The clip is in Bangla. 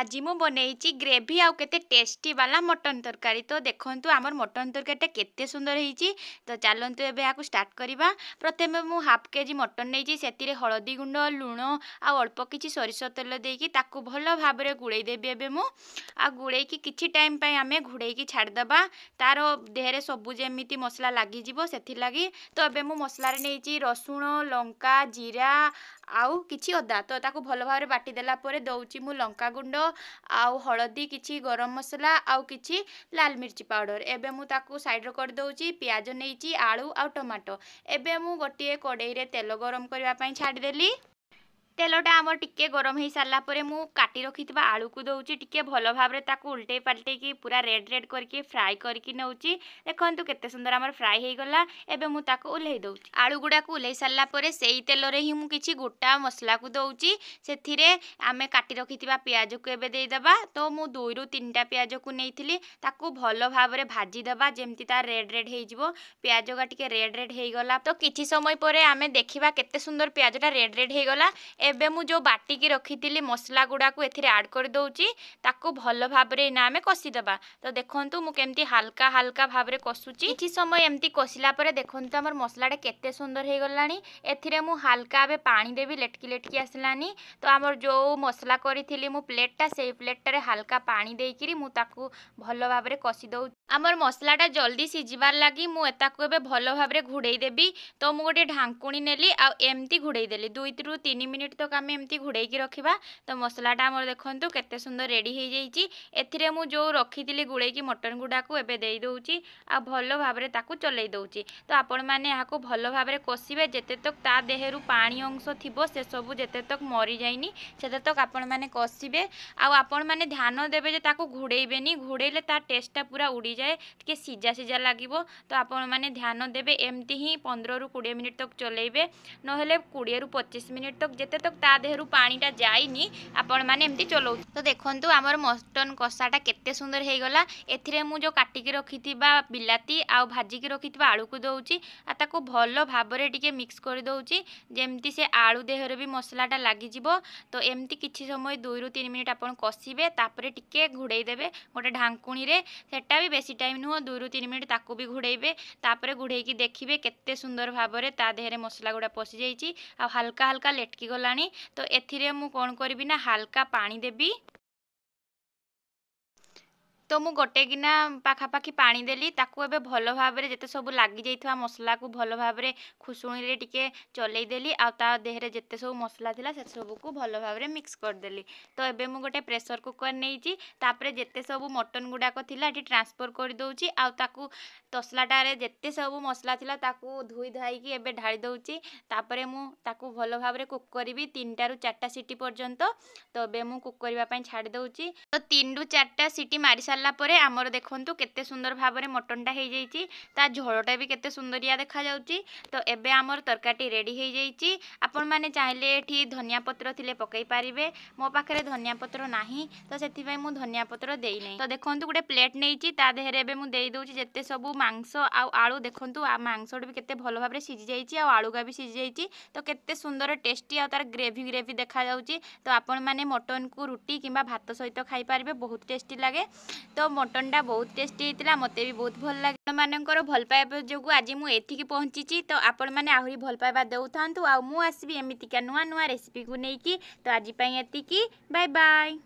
আজি ମୁଁ ବନେଇଛି ଗ୍ରେଭି ଆଉ କେତେ ଟେଷ୍ଟି ବାଲା ମଟନ ତରକାରୀ ତ ଦେଖନ୍ତୁ ଆମର ମଟନ ତରକାରୀଟା କେତେ ସୁନ୍ଦର ହେଇଛି ତ ଚାଲନ୍ତୁ ଏବେ ଏହାକୁ ଷ୍ଟାର୍ଟ କରିବା ପ୍ରଥମେ ମୁଁ ହାଫ୍ କେଜି ମଟନ ନେଇଛି ସେଥିରେ ହଳଦୀ ଗୁଣ୍ଡ ଲୁଣ ଆଉ ଅଳ୍ପ କିଛି ସୋରିଷ ତେଲ ଦେଇକି ତାକୁ ଭଲ ଭାବରେ ଗୁଳେଇ ଦେବି ଏବେ ମୁଁ ଆଉ ଗୁଳେଇକି କିଛି ଟାଇମ୍ ପାଇଁ ଆମେ ଘୋଡ଼େଇକି ଛାଡ଼ିଦେବା ତା'ର ଦେହରେ ସବୁ ଯେମିତି ମସଲା ଲାଗିଯିବ ସେଥିଲାଗି ତ ଏବେ ମୁଁ ମସଲାରେ ନେଇଛି ରସୁଣ ଲଙ୍କା ଜିରା ଆଉ କିଛି ଅଦା ତ ତାକୁ ଭଲ ଭାବରେ ବାଟିଦେଲା ପରେ ଦେଉଛି ମୁଁ ଲଙ୍କାଗୁଣ୍ଡ ଆଉ ହଳଦୀ କିଛି ଗରମ ମସଲା ଆଉ କିଛି ଲାଲ ମିର୍ଚି ପାଉଡ଼ର ଏବେ ମୁଁ ତାକୁ ସାଇଡ଼ରେ କରିଦେଉଛି ପିଆଜ ନେଇଛି ଆଳୁ ଆଉ ଟମାଟୋ ଏବେ ମୁଁ ଗୋଟିଏ କଡ଼େଇରେ ତେଲ ଗରମ କରିବା ପାଇଁ ଛାଡ଼ିଦେଲି তেলটা আমার টিকিয়ে গরম হয়ে সারা পরে মু কাটি আলু কু দৌছি টিকিয়ে ভালো ভাবে তাকে উল্টাই কি পুরা রেড রেড করি ফ্রাই করি নেউছি দেখন্তু কেতে সুন্দর আমার ফ্রাই হয়ে হইগলা এবে মু তাকে উল্লাই দউছি আলু গুড়া উল্লাই সারা পরে সেই তেলরে হি মু কিছু গোটা মশলা কু দউছি সেথিরে আমি কাটি রক্ষিথিবা পিঁয়াজকু এবে দেইদেবা তো মু দুই রু তিনটা পিঁয়াজ কু নেইথিলি তাকে ভালো ভাবে ভাজি দেবা যেমতি তা রেড রেড হয়ে যাব পিঁয়াজ গা টিকে রেড রেড হয়ে হইগলা তো কিছু সময় পরে আমি দেখিবা কেতে সুন্দর পিঁয়াজটা রেড রেড হয়ে হইগলা ଏବେ ମୁଁ ଯେଉଁ ବାଟିକି ରଖିଥିଲି ମସଲା ଗୁଡ଼ାକୁ ଏଥିରେ ଆଡ଼୍ କରିଦେଉଛି ତାକୁ ଭଲ ଭାବରେ ଏଇନା ଆମେ କଷିଦେବା ତ ଦେଖନ୍ତୁ ମୁଁ କେମିତି ହାଲକା ହାଲକା ଭାବରେ କଷୁଛି କିଛି ସମୟ ଏମିତି କଷିଲା ପରେ ଦେଖନ୍ତୁ ଆମର ମସଲାଟା କେତେ ସୁନ୍ଦର ହେଇଗଲାଣି ଏଥିରେ ମୁଁ ହାଲକା ଏବେ ପାଣି ଦେବି ଲେଟକି ଲେଟକି ଆସିଲାନି ତ ଆମର ଯେଉଁ ମସଲା କରିଥିଲି ମୁଁ ପ୍ଲେଟ୍ଟା ସେଇ ପ୍ଲେଟ୍ଟାରେ ହାଲକା ପାଣି ଦେଇକିରି ମୁଁ ତାକୁ ଭଲ ଭାବରେ କଷି ଦେଉଛି আমার মশলাটা জলদি সিজিবার লাগি মু তাকে এবে ভাল ভাবে ঘোড়াই দেবি তো মু গোটে ঢাঙ্কুণি নেলি আউ এমতি ঘোড়াই দেলি দুই রু তিন মিনিট ତକ ଆମେ ଏମିତି ଘୋଡ଼େଇକି ରଖିବା ତ ମସଲାଟା ଆମର ଦେଖନ୍ତୁ କେତେ ସୁନ୍ଦର ରେଡ଼ି ହେଇଯାଇଛି ଏଥିରେ ମୁଁ ଯେଉଁ ରଖିଥିଲି ଗୁଳେଇକି ମଟନ୍ ଗୁଡ଼ାକୁ ଏବେ ଦେଇ ଦେଉଛି ଆଉ ଭଲ ଭାବରେ ତାକୁ ଚଲେଇ ଦେଉଛି ତ ଆପଣମାନେ ଏହାକୁ ଭଲ ଭାବରେ କଷିବେ ଯେତେତକ ତା ଦେହରୁ ପାଣି ଅଂଶ ଥିବ ସେସବୁ ଯେତେତକ ମରିଯାଇନି ସେତେତକ ଆପଣମାନେ କଷିବେ ଆଉ ଆପଣମାନେ ଧ୍ୟାନ ଦେବେ ଯେ ତାକୁ ଘୋଡ଼େଇବେନି ଘୋଡ଼େଇଲେ ତା ଟେଷ୍ଟଟା ପୁରା ଉଡ଼ିଯାଏ ଟିକେ ସିଝା ସିଝା ଲାଗିବ ତ ଆପଣମାନେ ଧ୍ୟାନ ଦେବେ ଏମିତି ହିଁ ପନ୍ଦରରୁ କୋଡ଼ିଏ ମିନିଟ୍ ତକ ଚଲେଇବେ ନହେଲେ କୋଡ଼ିଏରୁ ପଚିଶ ମିନିଟ୍ ତକ ଯେତେ ତ ତା ଦେହରୁ ପାଣିଟା ଯାଇନି ଆପଣମାନେ ଏମିତି ଚଲାଉଛୁ ତ ଦେଖନ୍ତୁ ଆମର ମଟନ କଷାଟା କେତେ ସୁନ୍ଦର ହେଇଗଲା ଏଥିରେ ମୁଁ ଯେଉଁ କାଟିକି ରଖିଥିବା ବିଲାତି ଆଉ ଭାଜିକି ରଖିଥିବା ଆଳୁକୁ ଦେଉଛି ଆଉ ତାକୁ ଭଲ ଭାବରେ ଟିକେ ମିକ୍ସ କରିଦେଉଛି ଯେମିତି ସେ ଆଳୁ ଦେହରେ ବି ମସଲାଟା ଲାଗିଯିବ ତ ଏମିତି କିଛି ସମୟ ଦୁଇରୁ ତିନି ମିନିଟ୍ ଆପଣ କଷିବେ ତାପରେ ଟିକେ ଘୋଡ଼େଇ ଦେବେ ଗୋଟେ ଢାଙ୍କୁଣିରେ ସେଟା ବି ବେଶୀ ଟାଇମ୍ ନୁହଁ ଦୁଇରୁ ତିନି ମିନିଟ୍ ତାକୁ ବି ଘୋଡ଼େଇବେ ତାପରେ ଘୋଡ଼େଇକି ଦେଖିବେ କେତେ ସୁନ୍ଦର ଭାବରେ ତା ଦେହରେ ମସଲା ଗୁଡ଼ା ପଶିଯାଇଛି ଆଉ ହାଲକା ହାଲକା ଲେଟକି ଗଲା ହେଇଗଲାଣି ତ ଏଥିରେ ମୁଁ କ'ଣ କରିବି ନା ହାଲକା ପାଣି ଦେବି তো ମୁଁ ଗୋଟେ ଗିନା ପାଖାପାଖି ପାଣି ଦେଲି ତାକୁ ଏବେ ଭଲ ଭାବରେ ଯେତେ ସବୁ ଲାଗିଯାଇଥିବା ମସଲାକୁ ଭଲ ଭାବରେ ଖୁସୁଣିରେ ଟିକେ ଚଲେଇ ଦେଲି ଆଉ ତା ଦେହରେ ଯେତେ ସବୁ ମସଲା ଥିଲା ସେ ଭଲ ଭାବରେ ମିକ୍ସ କରିଦେଲି ତ ଏବେ ମୁଁ ଗୋଟେ ପ୍ରେସର୍ କୁକର୍ ନେଇଛି ତାପରେ ଯେତେ ସବୁ ମଟନ୍ ଗୁଡ଼ାକ ଥିଲା ଏଠି ଟ୍ରାନ୍ସଫର୍ କରିଦେଉଛି ଆଉ ତାକୁ ତସଲାଟାରେ ଯେତେ ସବୁ ମସଲା ଥିଲା ତାକୁ ଧୋଇ ଧାଇକି ଏବେ ଢାଳି ଦେଉଛି ତାପରେ ମୁଁ ତାକୁ ଭଲ ଭାବରେ କୁକ୍ କରିବି ତିନିଟାରୁ ଚାରିଟା ସିଟି ପର୍ଯ୍ୟନ୍ତ ତ ଏବେ ମୁଁ କୁକ୍ କରିବା ପାଇଁ ଛାଡ଼ି ଦେଉଛି ତ ତିନିରୁ ଚାରିଟା ସିଟି ମାରିସାରିଲା সারা পরে আমার দেখুন কেতে সুন্দর ভাবে মটনটা হয়ে যাই তা ঝোলটা বি কেতে সুন্দরিয়া দেখা যাচ্ছে তো এবে আমার তরকারিটি রেডি হয়ে যাই আপন মানে চাইলে এটি ধনিয়া পত্র লে পকাই পারিবে মো পাখে ধনিয়া পত্র না তো সেই মু ধনিয়া পত্র দেই নাই তো দেখুন গোটে প্লেট নেইছি তা দেহে এবে মু দেই দেউছি যেতে সবু মাংস আউ আলু দেখুন মাংসটা বি কেতে ভালো ভাবে সিজি যাই আউ আলুগা বি সিজি যাই তো কেতে সুন্দর টেস্টি আউ তার গ্রেভি গ্রেভি দেখা যাচ্ছে তো আপন মানে মটন কু রুটি কিংবা ভাত সহিত খাইপারে বহুত টেস্টি লাগে তো ମଟନଟା ବହୁତ ଟେଷ୍ଟି ହେଇଥିଲା ମୋତେ ବି ବହୁତ ଭଲ ଲାଗେ ଆପଣମାନଙ୍କର ଭଲ ପାଇବା ଯୋଗୁଁ ଆଜି ମୁଁ ଏଠିକି ପହଞ୍ଚିଛି ତ ଆପଣମାନେ ଆହୁରି ଭଲ ପାଇବା ଦେଉଥାନ୍ତୁ ଆଉ ମୁଁ ଆସିବି ଏମିତିକା ନୂଆ ନୂଆ ରେସିପିକୁ ନେଇକି ତ ଆଜି ପାଇଁ ଏତିକି ବାଏ ବାଏ